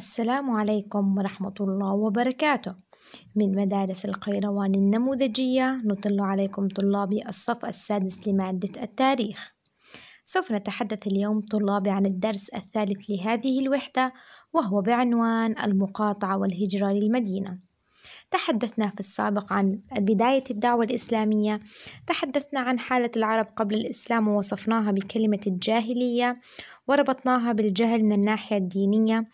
السلام عليكم ورحمة الله وبركاته من مدارس القيروان النموذجية نطل عليكم طلابي الصف السادس لمادة التاريخ سوف نتحدث اليوم طلابي عن الدرس الثالث لهذه الوحدة وهو بعنوان المقاطعة والهجرة للمدينة تحدثنا في السابق عن بداية الدعوة الإسلامية تحدثنا عن حالة العرب قبل الإسلام ووصفناها بكلمة الجاهلية وربطناها بالجهل من الناحية الدينية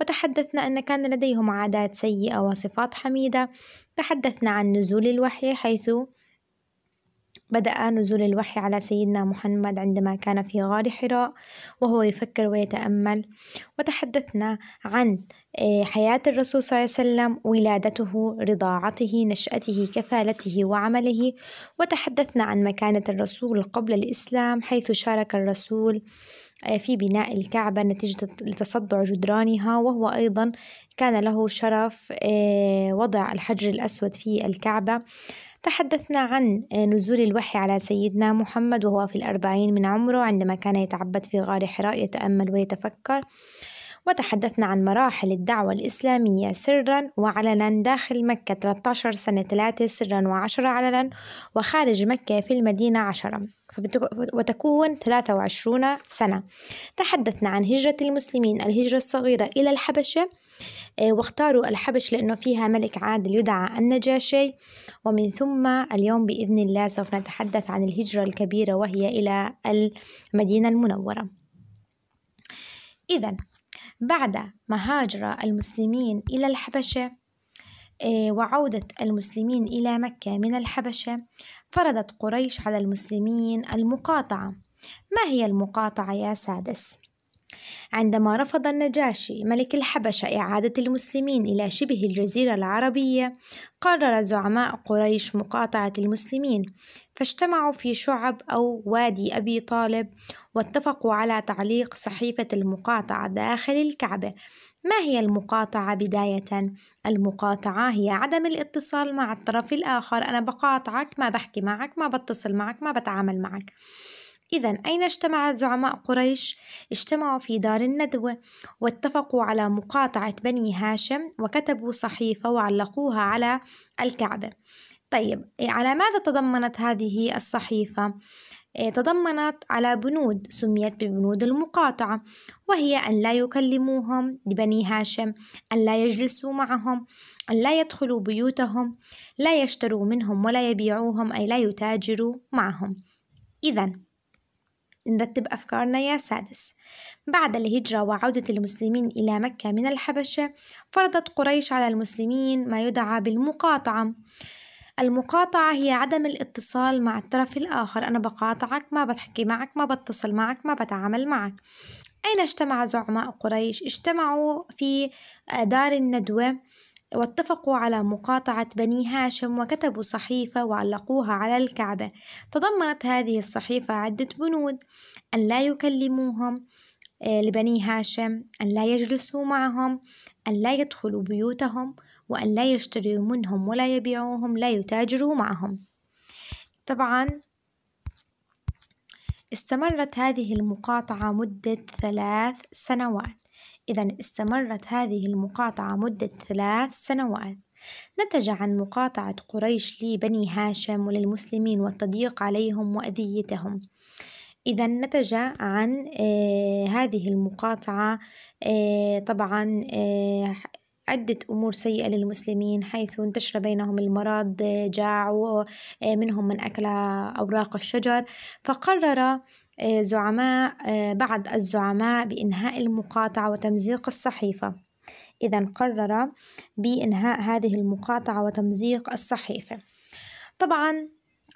وتحدثنا أن كان لديهم عادات سيئة وصفات حميدة تحدثنا عن نزول الوحي حيث بدأ نزول الوحي على سيدنا محمد عندما كان في غار حراء وهو يفكر ويتأمل وتحدثنا عن آه، حياة الرسول صلى الله عليه وسلم ولادته رضاعته نشأته كفالته وعمله وتحدثنا عن مكانة الرسول قبل الإسلام حيث شارك الرسول آه، في بناء الكعبة نتيجة لتصدع جدرانها وهو أيضا كان له شرف آه، وضع الحجر الأسود في الكعبة تحدثنا عن آه، نزول الوحي على سيدنا محمد وهو في الأربعين من عمره عندما كان يتعبد في غار حراء يتأمل ويتفكر وتحدثنا عن مراحل الدعوة الإسلامية سرا وعلنا داخل مكة 13 سنة 3 سرا وعشرة علنا وخارج مكة في المدينة عشرة وتكون 23 سنة تحدثنا عن هجرة المسلمين الهجرة الصغيرة إلى الحبشة آه، واختاروا الحبش لأنه فيها ملك عادل يدعى النجاشي ومن ثم اليوم بإذن الله سوف نتحدث عن الهجرة الكبيرة وهي إلى المدينة المنورة إذا بعد ما هاجر المسلمين إلى الحبشة آه، وعودة المسلمين إلى مكة من الحبشة فرضت قريش على المسلمين المقاطعة ما هي المقاطعة يا سادس؟ عندما رفض النجاشي ملك الحبشة إعادة المسلمين إلى شبه الجزيرة العربية قرر زعماء قريش مقاطعة المسلمين فاجتمعوا في شعب أو وادي أبي طالب واتفقوا على تعليق صحيفة المقاطعة داخل الكعبة ما هي المقاطعة بداية؟ المقاطعة هي عدم الاتصال مع الطرف الآخر أنا بقاطعك ما بحكي معك ما بتصل معك ما بتعامل معك إذا أين اجتمع زعماء قريش؟ اجتمعوا في دار الندوة واتفقوا على مقاطعة بني هاشم وكتبوا صحيفة وعلقوها على الكعبة طيب على ماذا تضمنت هذه الصحيفة؟ آه، تضمنت على بنود سميت ببنود المقاطعة وهي أن لا يكلموهم لبني هاشم أن لا يجلسوا معهم أن لا يدخلوا بيوتهم لا يشتروا منهم ولا يبيعوهم أي لا يتاجروا معهم إذا نرتب أفكارنا يا سادس بعد الهجرة وعودة المسلمين إلى مكة من الحبشة فرضت قريش على المسلمين ما يدعى بالمقاطعة المقاطعة هي عدم الاتصال مع الطرف الآخر أنا بقاطعك ما بتحكي معك ما بتصل معك ما بتعامل معك أين اجتمع زعماء قريش؟ اجتمعوا في دار الندوة واتفقوا على مقاطعة بني هاشم وكتبوا صحيفة وعلقوها على الكعبة تضمنت هذه الصحيفة عدة بنود أن لا يكلموهم آه، لبني هاشم أن لا يجلسوا معهم أن لا يدخلوا بيوتهم وأن لا يشتروا منهم ولا يبيعوهم لا يتاجروا معهم طبعا استمرت هذه المقاطعة مدة ثلاث سنوات إذا استمرت هذه المقاطعة مدة ثلاث سنوات نتج عن مقاطعة قريش لبني هاشم وللمسلمين والتضييق عليهم وأذيتهم إذا نتج عن آه، هذه المقاطعة آه، طبعا آه، عدة أمور سيئة للمسلمين حيث انتشر بينهم المرض جاع آه، منهم من أكل أوراق الشجر فقرر آه، زعماء آه، بعض الزعماء بإنهاء المقاطعة وتمزيق الصحيفة إذا قرر بإنهاء هذه المقاطعة وتمزيق الصحيفة طبعا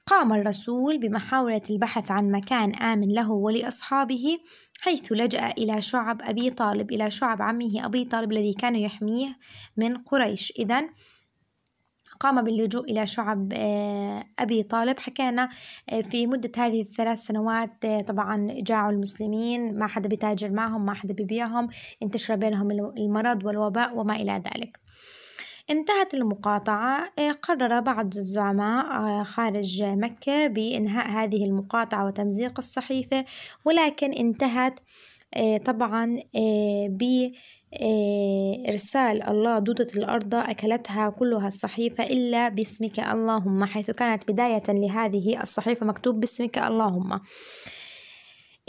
قام الرسول بمحاولة البحث عن مكان آمن له ولأصحابه حيث لجأ إلى شعب أبي طالب إلى شعب عمه أبي طالب الذي كان يحميه من قريش إذا قام باللجوء إلى شعب آه، أبي طالب حكينا آه، في مدة هذه الثلاث سنوات آه، طبعا جاعوا المسلمين ما حدا بيتاجر معهم ما حدا بيبيعهم انتشر بينهم المرض والوباء وما إلى ذلك انتهت المقاطعة إيه، قرر بعض الزعماء آه، خارج مكة بإنهاء هذه المقاطعة وتمزيق الصحيفة ولكن انتهت إيه، طبعا إيه، بإرسال الله دودة الأرض أكلتها كلها الصحيفة إلا باسمك اللهم حيث كانت بداية لهذه الصحيفة مكتوب باسمك اللهم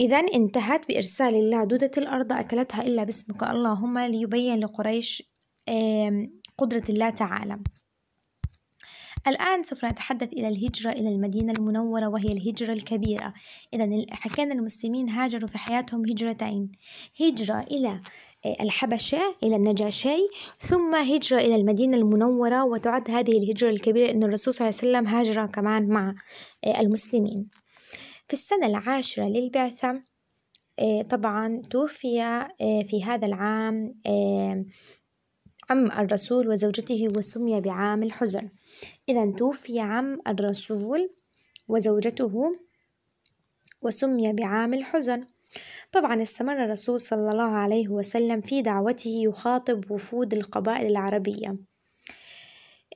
إذا انتهت بإرسال الله دودة الأرض أكلتها إلا باسمك اللهم ليبين لقريش قدرة الله تعالى الآن سوف نتحدث إلى الهجرة إلى المدينة المنورة وهي الهجرة الكبيرة إذا كان المسلمين هاجروا في حياتهم هجرتين هجرة إلى آه، الحبشة إلى النجاشي ثم هجرة إلى المدينة المنورة وتعد هذه الهجرة الكبيرة أن الرسول صلى الله عليه وسلم هاجر كمان مع آه، المسلمين في السنة العاشرة للبعثة آه، طبعا توفي في هذا العام عم الرسول وزوجته وسمي بعام الحزن إذا توفي عم الرسول وزوجته وسمي بعام الحزن طبعا استمر الرسول صلى الله عليه وسلم في دعوته يخاطب وفود القبائل العربية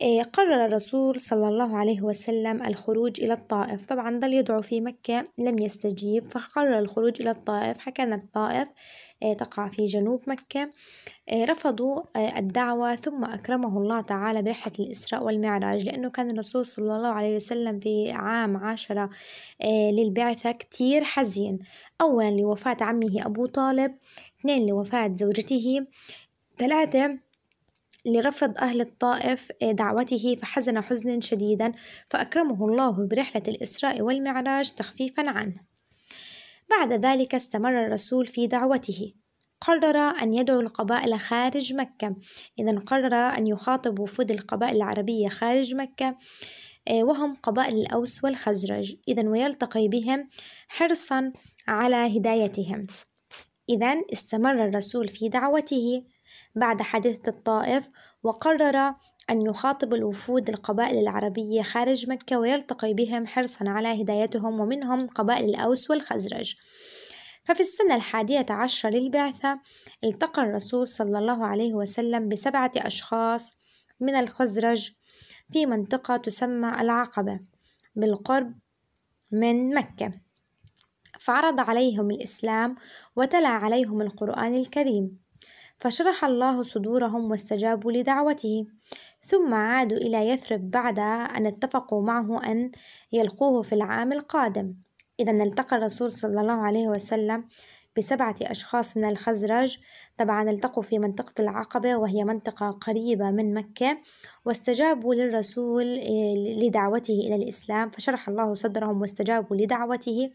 إيه، قرر الرسول صلى الله عليه وسلم الخروج إلى الطائف طبعا ظل يدعو في مكة لم يستجيب فقرر الخروج إلى الطائف حكان الطائف إيه، تقع في جنوب مكة إيه، رفضوا الدعوة ثم أكرمه الله تعالى برحلة الإسراء والمعراج لأنه كان الرسول صلى الله عليه وسلم في عام عشرة للبعثة كتير حزين أولا لوفاة عمه أبو طالب اثنين لوفاة زوجته ثلاثة لرفض أهل الطائف آه، دعوته فحزن حزنا شديدا فأكرمه الله برحلة الإسراء والمعراج تخفيفا عنه بعد ذلك استمر الرسول في دعوته قرر أن يدعو القبائل خارج مكة إذا قرر أن يخاطب وفود القبائل العربية خارج مكة آه، وهم قبائل الأوس والخزرج إذا ويلتقي بهم حرصا على هدايتهم إذا استمر الرسول في دعوته بعد حادثة الطائف وقرر أن يخاطب الوفود القبائل العربية خارج مكة ويلتقي بهم حرصا على هدايتهم ومنهم قبائل الأوس والخزرج ففي السنة الحادية عشر للبعثة التقى الرسول صلى الله عليه وسلم بسبعة أشخاص من الخزرج في منطقة تسمى العقبة بالقرب من مكة فعرض عليهم الإسلام وتلا عليهم القرآن الكريم فشرح الله صدورهم واستجابوا لدعوته ثم عادوا إلى يثرب بعد أن اتفقوا معه أن يلقوه في العام القادم إذا التقى الرسول صلى الله عليه وسلم بسبعة أشخاص من الخزرج طبعا التقوا في منطقة العقبة وهي منطقة قريبة من مكة واستجابوا للرسول آه، لدعوته إلى الإسلام فشرح الله صدرهم واستجابوا لدعوته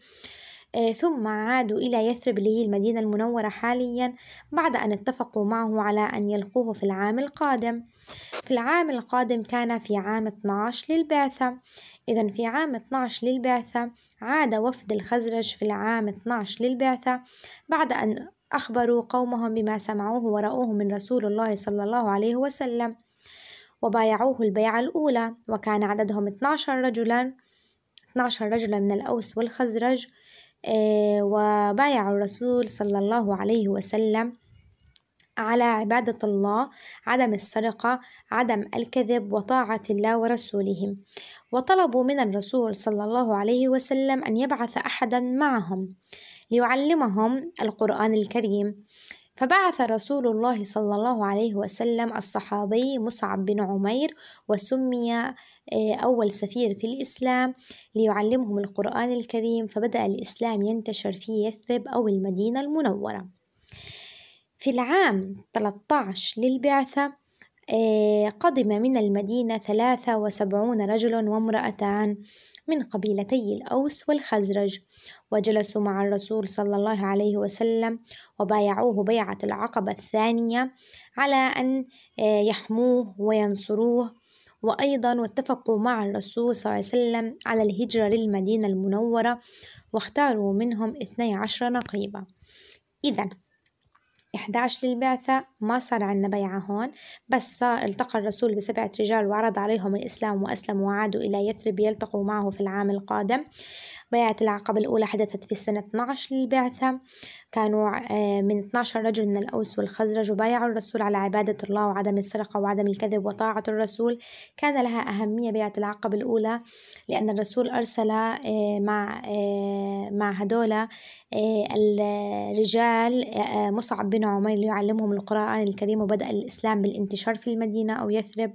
آه، ثم عادوا إلى يثرب اللي هي المدينة المنورة حاليا بعد أن اتفقوا معه على أن يلقوه في العام القادم في العام القادم كان في عام 12 للبعثة إذا في عام 12 للبعثة عاد وفد الخزرج في العام 12 للبعثة بعد أن أخبروا قومهم بما سمعوه ورأوه من رسول الله صلى الله عليه وسلم وبايعوه البيعة الأولى وكان عددهم 12 رجلا 12 رجلا من الأوس والخزرج آه، وبايع الرسول صلى الله عليه وسلم على عبادة الله عدم السرقة عدم الكذب وطاعة الله ورسولهم وطلبوا من الرسول صلى الله عليه وسلم أن يبعث أحدا معهم ليعلمهم القرآن الكريم فبعث رسول الله صلى الله عليه وسلم الصحابي مصعب بن عمير وسمي آه، أول سفير في الإسلام ليعلمهم القرآن الكريم فبدأ الإسلام ينتشر في يثرب أو المدينة المنورة في العام 13 للبعثة آه، قدم من المدينة ثلاثة وسبعون رجل وامرأتان من قبيلتي الأوس والخزرج وجلسوا مع الرسول صلى الله عليه وسلم وبايعوه بيعة العقبة الثانية على أن آه، يحموه وينصروه وأيضا واتفقوا مع الرسول صلى الله عليه وسلم على الهجرة للمدينة المنورة واختاروا منهم اثني نقيبة إذا 11 للبعثة ما صار عنا بيعة هون بس صار التقى الرسول بسبعة رجال وعرض عليهم الإسلام وأسلموا وعادوا إلى يثرب يلتقوا معه في العام القادم بيعة العقبة الأولى حدثت في السنة 12 للبعثة كانوا آه، من 12 رجل من الأوس والخزرج وبايعوا الرسول على عبادة الله وعدم السرقة وعدم الكذب وطاعة الرسول كان لها أهمية بيعة العقبة الأولى لأن الرسول أرسل آه، مع آه، مع هدول الرجال مصعب بن عمير ليعلمهم القرآن الكريم وبدأ الإسلام بالانتشار في المدينة أو يثرب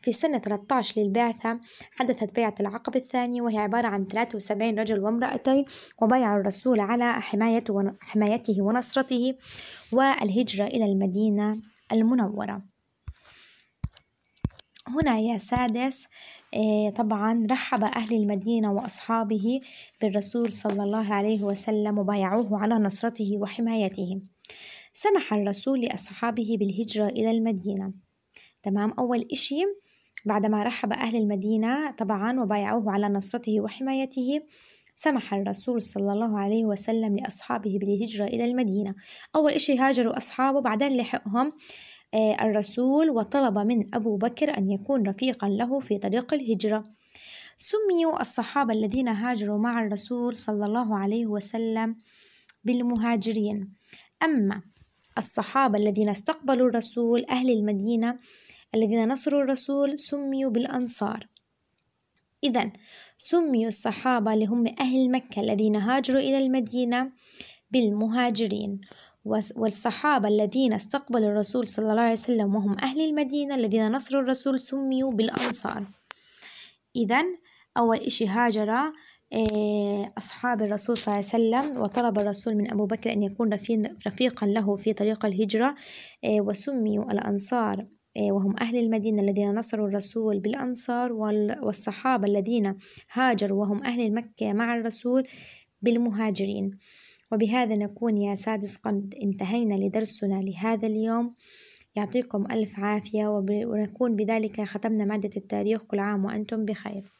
في سنة 13 للبعثة حدثت بيعة العقبة الثانية وهي عبارة عن 73 رجل وامرأتين وبيع الرسول على حمايته حمايته ونصرته والهجرة إلى المدينة المنورة هنا يا سادس آه، طبعا رحب أهل المدينة وأصحابه بالرسول صلى الله عليه وسلم وبايعوه على نصرته وحمايته سمح الرسول لأصحابه بالهجرة إلى المدينة تمام أول إشي بعدما رحب أهل المدينة طبعا وبايعوه على نصرته وحمايته سمح الرسول صلى الله عليه وسلم لأصحابه بالهجرة إلى المدينة أول إشي هاجروا أصحابه بعدين لحقهم آه، الرسول وطلب من أبو بكر أن يكون رفيقا له في طريق الهجرة سميوا الصحابة الذين هاجروا مع الرسول صلى الله عليه وسلم بالمهاجرين أما الصحابة الذين استقبلوا الرسول أهل المدينة الذين نصروا الرسول سميوا بالأنصار إذا سميوا الصحابة اللي هم أهل مكة الذين هاجروا إلى المدينة بالمهاجرين والصحابة الذين استقبلوا الرسول صلى الله عليه وسلم وهم أهل المدينة الذين نصروا الرسول سميوا بالأنصار إذا أول إشي هاجر آه، أصحاب الرسول صلى الله عليه وسلم وطلب الرسول من أبو بكر أن يكون رفيقا له في طريق الهجرة آه، وسميوا الأنصار إيه، وهم أهل المدينة الذين نصروا الرسول بالأنصار والصحابة الذين هاجروا وهم أهل مكة مع الرسول بالمهاجرين وبهذا نكون يا سادس قد انتهينا لدرسنا لهذا اليوم يعطيكم ألف عافية ونكون بذلك ختمنا مادة التاريخ كل عام وأنتم بخير